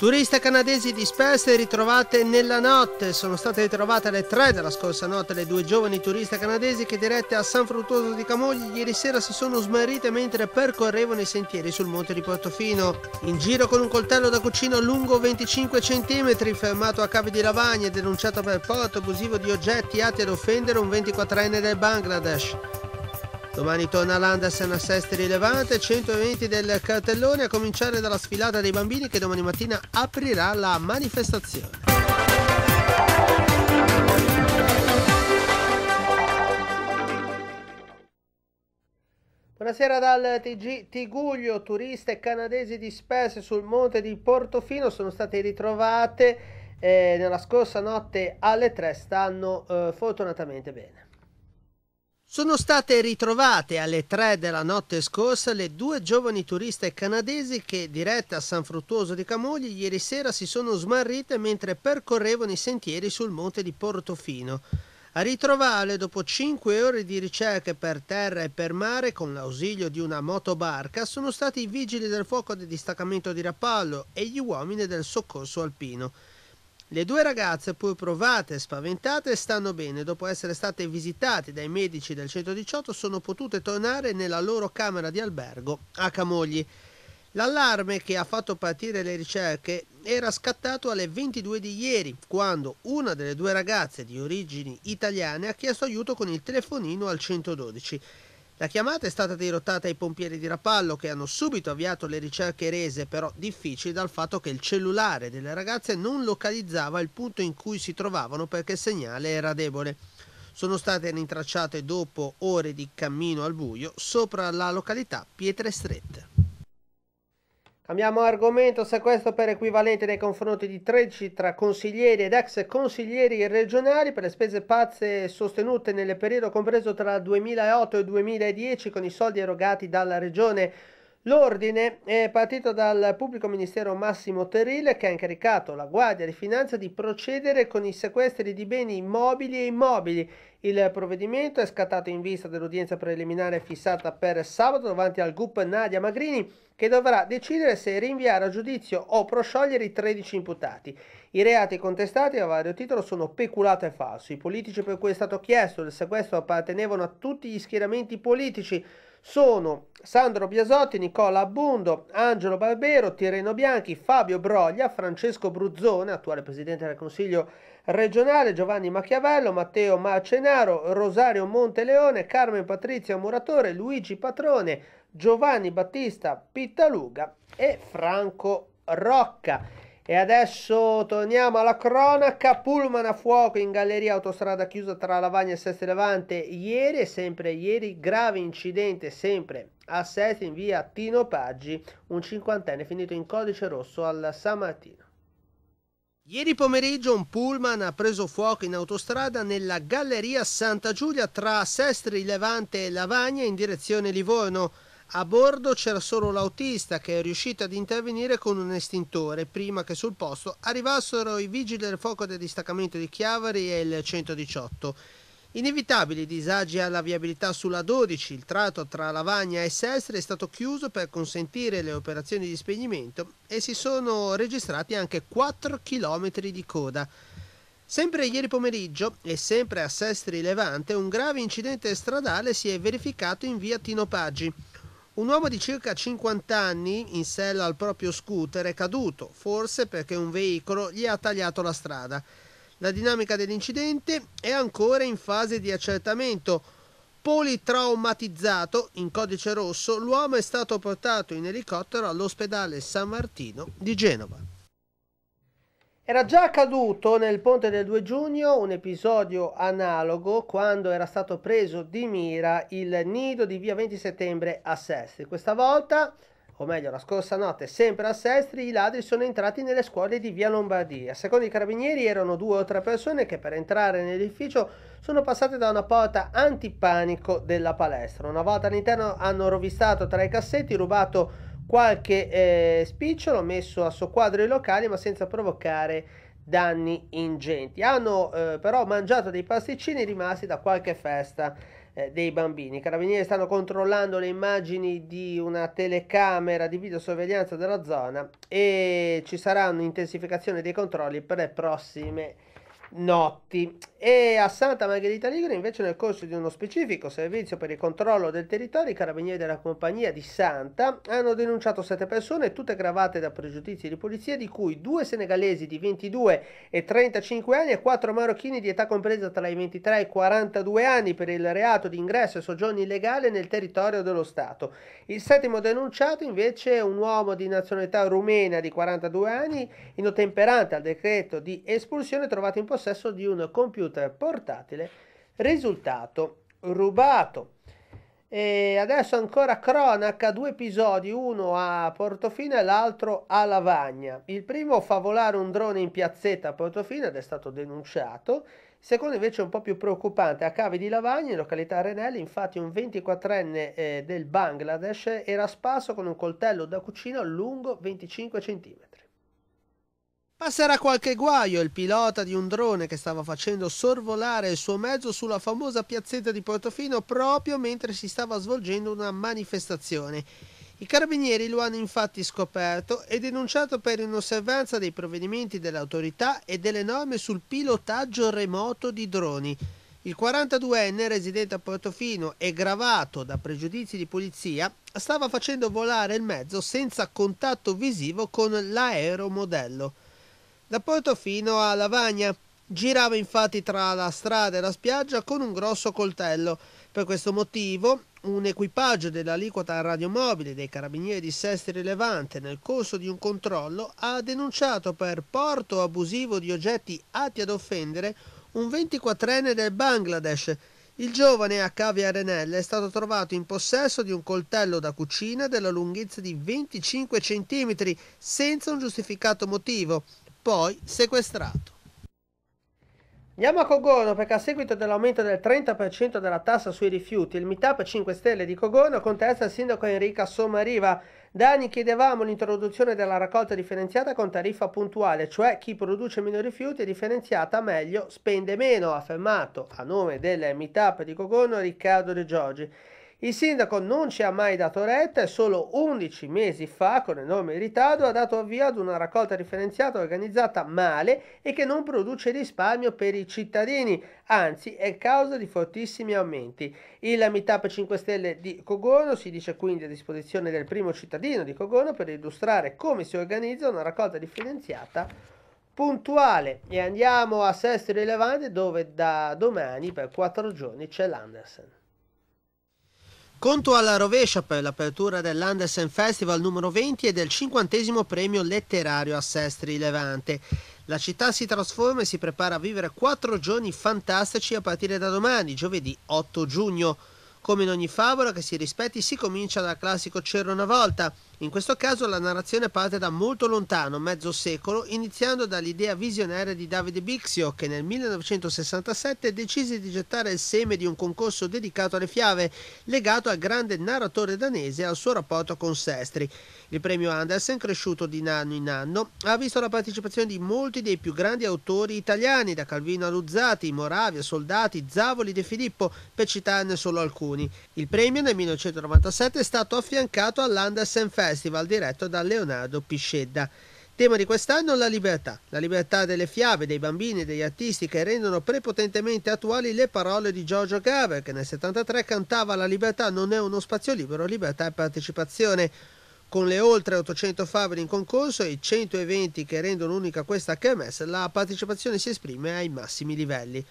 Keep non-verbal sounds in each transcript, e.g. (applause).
Turiste canadesi disperse e ritrovate nella notte. Sono state ritrovate alle 3 della scorsa notte le due giovani turiste canadesi che dirette a San Fruttuoso di Camogli ieri sera si sono smarrite mentre percorrevano i sentieri sul monte di Portofino. In giro con un coltello da cucina lungo 25 cm, fermato a cavi di lavagna e denunciato per porto abusivo di oggetti atti ad offendere un 24enne del Bangladesh. Domani torna l'Andersen a sesti rilevante, 120 del cartellone, a cominciare dalla sfilata dei bambini che domani mattina aprirà la manifestazione. Buonasera dal TG Tiguglio, turiste canadesi disperse sul monte di Portofino sono state ritrovate eh, nella scorsa notte alle 3, stanno eh, fortunatamente bene. Sono state ritrovate alle 3 della notte scorsa le due giovani turiste canadesi che, dirette a San Fruttuoso di Camogli, ieri sera si sono smarrite mentre percorrevano i sentieri sul monte di Portofino. A ritrovarle dopo 5 ore di ricerche per terra e per mare con l'ausilio di una motobarca sono stati i vigili del fuoco del distaccamento di Rapallo e gli uomini del soccorso alpino. Le due ragazze, pur provate e spaventate, stanno bene. Dopo essere state visitate dai medici del 118, sono potute tornare nella loro camera di albergo a Camogli. L'allarme che ha fatto partire le ricerche era scattato alle 22 di ieri, quando una delle due ragazze di origini italiane ha chiesto aiuto con il telefonino al 112. La chiamata è stata dirottata ai pompieri di Rapallo che hanno subito avviato le ricerche rese però difficili dal fatto che il cellulare delle ragazze non localizzava il punto in cui si trovavano perché il segnale era debole. Sono state rintracciate dopo ore di cammino al buio sopra la località Pietre Strette. Cambiamo argomento, sequestro per equivalente nei confronti di 13 tra consiglieri ed ex consiglieri regionali per le spese pazze sostenute nel periodo compreso tra 2008 e 2010 con i soldi erogati dalla regione L'ordine è partito dal pubblico ministero Massimo Terile che ha incaricato la Guardia di Finanza di procedere con i sequestri di beni immobili e immobili. Il provvedimento è scattato in vista dell'udienza preliminare fissata per sabato davanti al GUP Nadia Magrini che dovrà decidere se rinviare a giudizio o prosciogliere i 13 imputati. I reati contestati a vario titolo sono peculato e falso. I politici per cui è stato chiesto il sequestro appartenevano a tutti gli schieramenti politici sono Sandro Biasotti, Nicola Abbundo, Angelo Barbero, Tirreno Bianchi, Fabio Broglia, Francesco Bruzzone, attuale presidente del Consiglio regionale, Giovanni Machiavello, Matteo Marcenaro, Rosario Monteleone, Carmen Patrizia Muratore, Luigi Patrone, Giovanni Battista Pittaluga e Franco Rocca. E adesso torniamo alla cronaca. Pullman a fuoco in galleria autostrada chiusa tra Lavagna e Sesti Levante ieri e sempre ieri. Grave incidente sempre a Sesti in via Tino Paggi, un cinquantenne finito in codice rosso al San Martino. Ieri pomeriggio un pullman ha preso fuoco in autostrada nella galleria Santa Giulia tra Sestri Levante e Lavagna in direzione Livorno. A bordo c'era solo l'autista che è riuscito ad intervenire con un estintore prima che sul posto arrivassero i vigili del fuoco del distaccamento di Chiavari e il 118. Inevitabili disagi alla viabilità sulla 12, il tratto tra Lavagna e Sestri è stato chiuso per consentire le operazioni di spegnimento e si sono registrati anche 4 km di coda. Sempre ieri pomeriggio e sempre a Sestri Levante un grave incidente stradale si è verificato in via Tino Paggi. Un uomo di circa 50 anni, in sella al proprio scooter, è caduto, forse perché un veicolo gli ha tagliato la strada. La dinamica dell'incidente è ancora in fase di accertamento. Politraumatizzato, in codice rosso, l'uomo è stato portato in elicottero all'ospedale San Martino di Genova. Era già accaduto nel ponte del 2 giugno un episodio analogo quando era stato preso di mira il nido di via 20 settembre a Sestri. Questa volta, o meglio la scorsa notte, sempre a Sestri, i ladri sono entrati nelle scuole di via Lombardia. Secondo i carabinieri erano due o tre persone che per entrare nell'edificio sono passate da una porta antipanico della palestra. Una volta all'interno hanno rovistato tra i cassetti, rubato qualche eh, spicciolo messo a soqquadro i locali ma senza provocare danni ingenti. Hanno eh, però mangiato dei pasticcini rimasti da qualche festa eh, dei bambini. I carabinieri stanno controllando le immagini di una telecamera di videosorveglianza della zona e ci sarà un'intensificazione dei controlli per le prossime notti e a Santa Margherita Ligure invece nel corso di uno specifico servizio per il controllo del territorio i carabinieri della compagnia di Santa hanno denunciato sette persone tutte gravate da pregiudizi di polizia di cui due senegalesi di 22 e 35 anni e quattro marocchini di età compresa tra i 23 e i 42 anni per il reato di ingresso e soggiorno illegale nel territorio dello Stato. Il settimo denunciato invece è un uomo di nazionalità rumena di 42 anni inottemperante al decreto di espulsione trovato in possesso possesso di un computer portatile risultato rubato. E adesso ancora cronaca, due episodi, uno a Portofino e l'altro a Lavagna. Il primo fa volare un drone in piazzetta a Portofino ed è stato denunciato. Il secondo invece è un po' più preoccupante, a Cave di Lavagna, in località Renelli, infatti un 24enne eh, del Bangladesh era sparso con un coltello da cucina lungo 25 cm. Passerà qualche guaio il pilota di un drone che stava facendo sorvolare il suo mezzo sulla famosa piazzetta di Portofino proprio mentre si stava svolgendo una manifestazione. I carabinieri lo hanno infatti scoperto e denunciato per inosservanza dei provvedimenti dell'autorità e delle norme sul pilotaggio remoto di droni. Il 42enne, residente a Portofino e gravato da pregiudizi di polizia, stava facendo volare il mezzo senza contatto visivo con l'aeromodello da Porto fino a Lavagna. Girava infatti tra la strada e la spiaggia con un grosso coltello. Per questo motivo, un equipaggio dell'aliquota radiomobile dei carabinieri di Sesti Rilevante nel corso di un controllo ha denunciato per porto abusivo di oggetti atti ad offendere un 24enne del Bangladesh. Il giovane a Cavi Arenelle è stato trovato in possesso di un coltello da cucina della lunghezza di 25 cm senza un giustificato motivo poi sequestrato. Andiamo a Cogono perché a seguito dell'aumento del 30% della tassa sui rifiuti, il Meetup 5 Stelle di Cogono contesta il sindaco Enrica Sommariva. Da anni chiedevamo l'introduzione della raccolta differenziata con tariffa puntuale, cioè chi produce meno rifiuti è differenziata meglio spende meno, ha affermato a nome del Meetup di Cogono Riccardo De Giorgi. Il sindaco non ci ha mai dato retta e solo 11 mesi fa, con enorme ritardo, ha dato avvio ad una raccolta differenziata organizzata male e che non produce risparmio per i cittadini, anzi è causa di fortissimi aumenti. Il Meetup 5 Stelle di Cogono si dice quindi a disposizione del primo cittadino di Cogono per illustrare come si organizza una raccolta differenziata puntuale e andiamo a Sesto Rilevante dove da domani per quattro giorni c'è l'Andersen. Conto alla rovescia per l'apertura dell'Andersen Festival numero 20 e del 50 premio letterario a Sestri Levante. La città si trasforma e si prepara a vivere quattro giorni fantastici a partire da domani, giovedì 8 giugno. Come in ogni favola che si rispetti si comincia dal classico C'era una volta, in questo caso la narrazione parte da molto lontano, mezzo secolo, iniziando dall'idea visionaria di Davide Bixio che nel 1967 decise di gettare il seme di un concorso dedicato alle fiabe, legato al grande narratore danese e al suo rapporto con Sestri. Il premio Andersen, cresciuto di anno in anno, ha visto la partecipazione di molti dei più grandi autori italiani, da Calvino a Luzzati, Moravia, Soldati, Zavoli, De Filippo, per citarne solo alcuni. Il premio nel 1997 è stato affiancato all'Andersen Fest festival diretto da Leonardo Piscedda. Tema di quest'anno la libertà, la libertà delle fiabe, dei bambini e degli artisti che rendono prepotentemente attuali le parole di Giorgio Gaber che nel 73 cantava La libertà non è uno spazio libero, libertà e partecipazione. Con le oltre 800 favole in concorso e i 100 eventi che rendono unica questa KMS, la partecipazione si esprime ai massimi livelli.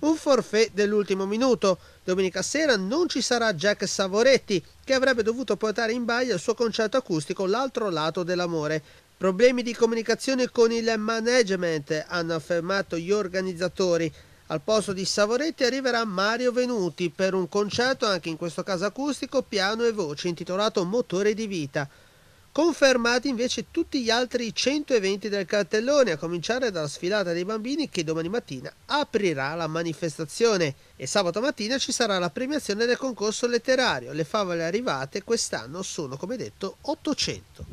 Un forfè dell'ultimo minuto. Domenica sera non ci sarà Jack Savoretti, che avrebbe dovuto portare in baia il suo concerto acustico L'altro lato dell'amore. Problemi di comunicazione con il management, hanno affermato gli organizzatori. Al posto di Savoretti arriverà Mario Venuti per un concerto, anche in questo caso acustico, piano e voce, intitolato Motore di vita. Confermati invece tutti gli altri 100 eventi del cartellone, a cominciare dalla sfilata dei bambini che domani mattina aprirà la manifestazione e sabato mattina ci sarà la premiazione del concorso letterario. Le favole arrivate quest'anno sono, come detto, 800.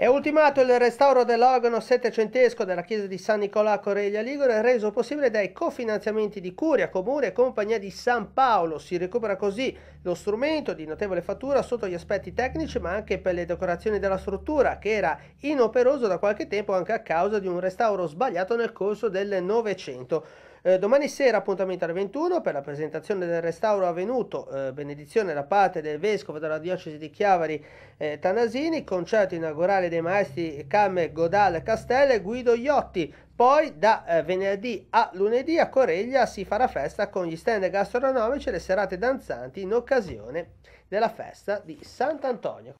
È ultimato il restauro dell'organo settecentesco della chiesa di San Nicolà a Coreglia Ligure, reso possibile dai cofinanziamenti di Curia, Comune e Compagnia di San Paolo. Si recupera così lo strumento di notevole fattura sotto gli aspetti tecnici, ma anche per le decorazioni della struttura, che era inoperoso da qualche tempo anche a causa di un restauro sbagliato nel corso del Novecento. Eh, domani sera appuntamento alle 21 per la presentazione del restauro avvenuto, eh, benedizione da parte del vescovo della diocesi di Chiavari eh, Tanasini, concerto inaugurale dei maestri Camme Godal Castello e Guido Iotti. Poi da eh, venerdì a lunedì a Coreglia si farà festa con gli stand gastronomici e le serate danzanti in occasione della festa di Sant'Antonio.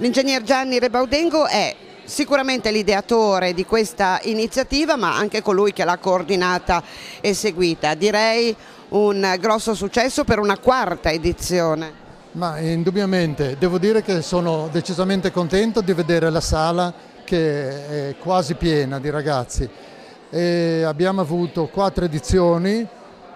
L'ingegner Gianni Rebaudengo è sicuramente l'ideatore di questa iniziativa ma anche colui che l'ha coordinata e seguita. Direi un grosso successo per una quarta edizione. Ma indubbiamente, devo dire che sono decisamente contento di vedere la sala che è quasi piena di ragazzi. E abbiamo avuto quattro edizioni,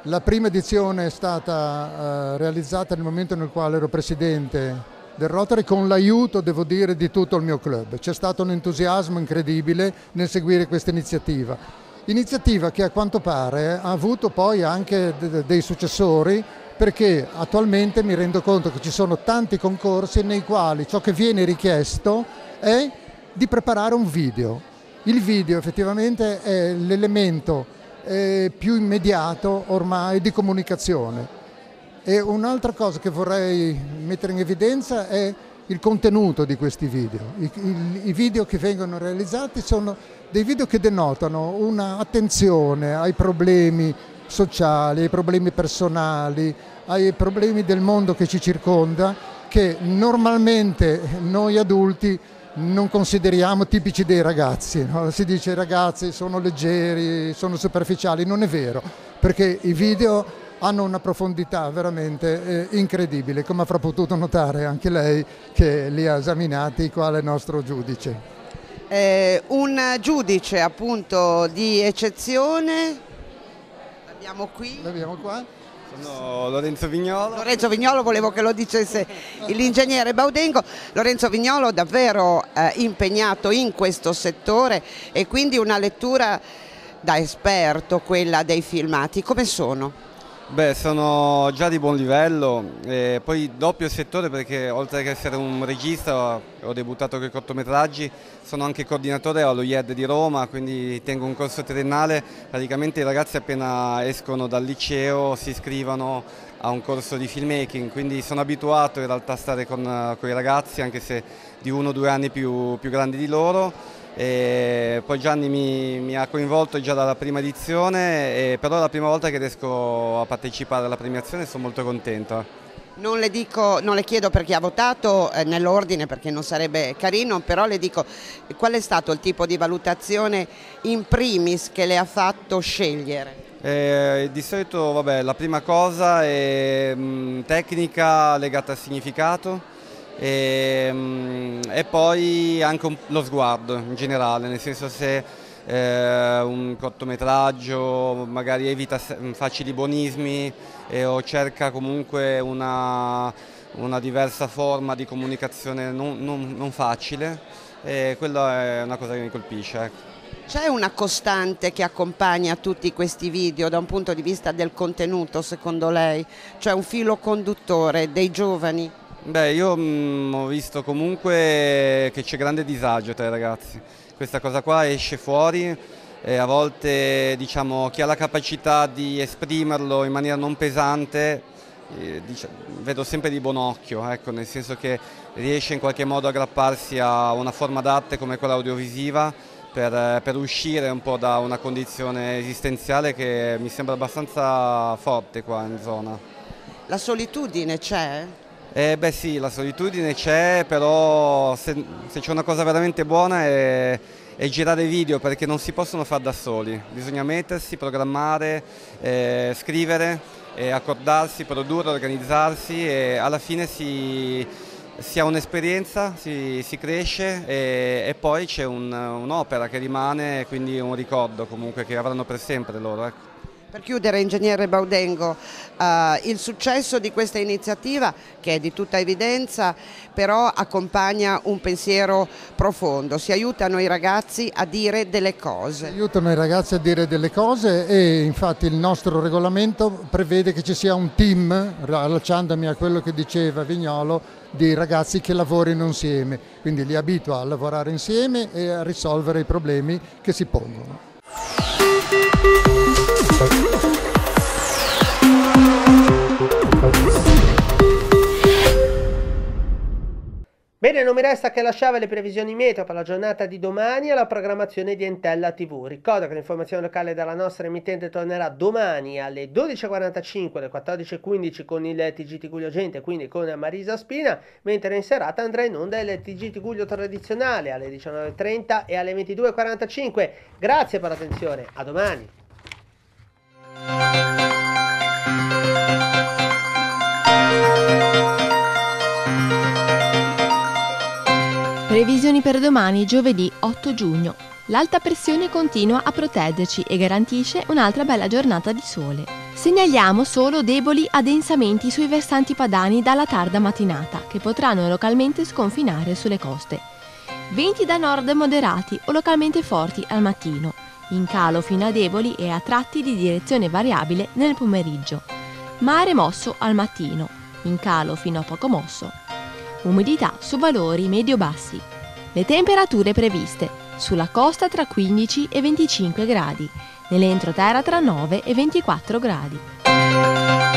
la prima edizione è stata eh, realizzata nel momento nel quale ero presidente del Rotary con l'aiuto, devo dire, di tutto il mio club. C'è stato un entusiasmo incredibile nel seguire questa iniziativa. Iniziativa che a quanto pare ha avuto poi anche dei successori perché attualmente mi rendo conto che ci sono tanti concorsi nei quali ciò che viene richiesto è di preparare un video. Il video effettivamente è l'elemento eh, più immediato ormai di comunicazione e un'altra cosa che vorrei mettere in evidenza è il contenuto di questi video. I, il, I, video che vengono realizzati sono dei video che denotano un'attenzione ai problemi sociali, ai problemi personali, ai problemi del mondo che ci circonda, che normalmente noi adulti non consideriamo tipici dei ragazzi. No? Si dice i ragazzi sono leggeri, sono superficiali, non è vero, perché i video hanno una profondità veramente eh, incredibile, come avrà potuto notare anche lei che li ha esaminati quale nostro giudice. Eh, un giudice appunto di eccezione, l'abbiamo qui. L'abbiamo qua. Sono Lorenzo Vignolo. Lorenzo Vignolo, volevo che lo dicesse l'ingegnere (laughs) Baudengo. Lorenzo Vignolo davvero eh, impegnato in questo settore e quindi una lettura da esperto, quella dei filmati. Come sono? Beh, sono già di buon livello, e poi doppio settore perché oltre che essere un regista ho debuttato con i cortometraggi, sono anche coordinatore allo IED di Roma, quindi tengo un corso triennale, praticamente i ragazzi appena escono dal liceo si iscrivono a un corso di filmmaking, quindi sono abituato in realtà a stare con, con i ragazzi anche se di uno o due anni più, più grandi di loro e poi Gianni mi, mi, ha coinvolto già dalla prima edizione, però è la prima volta che riesco a partecipare alla premiazione e sono molto contento. Non le, dico, non le chiedo per chi ha votato eh, nell'ordine perché non sarebbe carino, però le dico qual è stato il tipo di valutazione in primis che le ha fatto scegliere? Eh, di solito vabbè, la prima cosa è mh, mm, tecnica legata al significato, e, ehm, e poi anche un, lo sguardo in generale, nel senso se eh, un cortometraggio magari evita mm, facili buonismi eh, o cerca comunque una, una, diversa forma di comunicazione non, non, non facile, e eh, quella è una cosa che mi colpisce. Ecco. C'è una costante che accompagna tutti questi video da un punto di vista del contenuto secondo lei? C'è cioè un filo conduttore dei giovani? Beh, io mh, mm, ho visto comunque che c'è grande disagio tra i ragazzi. Questa cosa qua esce fuori e a volte diciamo, chi ha la capacità di esprimerlo in maniera non pesante eh, diciamo, vedo sempre di buon occhio, ecco, nel senso che riesce in qualche modo a aggrapparsi a una forma d'arte come quella audiovisiva per, per uscire un po' da una condizione esistenziale che mi sembra abbastanza forte qua in zona. La solitudine c'è? Eh beh sì, la solitudine c'è, però se, se c'è una cosa veramente buona è, è, girare video perché non si possono fare da soli, bisogna mettersi, programmare, eh, scrivere, eh, accordarsi, produrre, organizzarsi e alla fine si, si ha un'esperienza, si, si, cresce e, e poi c'è un'opera che rimane, quindi un ricordo comunque che avranno per sempre loro. Ecco. Per chiudere, ingegnere Baudengo, eh, il successo di questa iniziativa, che è di tutta evidenza, però accompagna un pensiero profondo, si aiutano i ragazzi a dire delle cose. Si aiutano i ragazzi a dire delle cose e infatti il nostro regolamento prevede che ci sia un team, allacciandomi a quello che diceva Vignolo, di ragazzi che lavorino insieme, quindi li abitua a lavorare insieme e a risolvere i problemi che si pongono. Bene, non mi resta che lasciare le previsioni meteo per la giornata di domani e la programmazione di Entella TV. Ricordo che l'informazione locale dalla nostra emittente tornerà domani alle 12.45, alle 14.15 con il TG Tiguglio Gente, quindi con Marisa Spina, mentre in serata andrà in onda il TG Tiguglio tradizionale alle 19.30 e alle 22.45. Grazie per l'attenzione, a domani! Previsioni per domani, giovedì 8 giugno. L'alta pressione continua a proteggerci e garantisce un'altra bella giornata di sole. Segnaliamo solo deboli addensamenti sui versanti padani dalla tarda mattinata, che potranno localmente sconfinare sulle coste. Venti da nord moderati o localmente forti al mattino, in calo fino a deboli e a tratti di direzione variabile nel pomeriggio. Mare mosso al mattino, in calo fino a poco mosso umidità su valori medio-bassi. Le temperature previste sulla costa tra 15 e 25 gradi, nell'entroterra tra 9 e 24 gradi.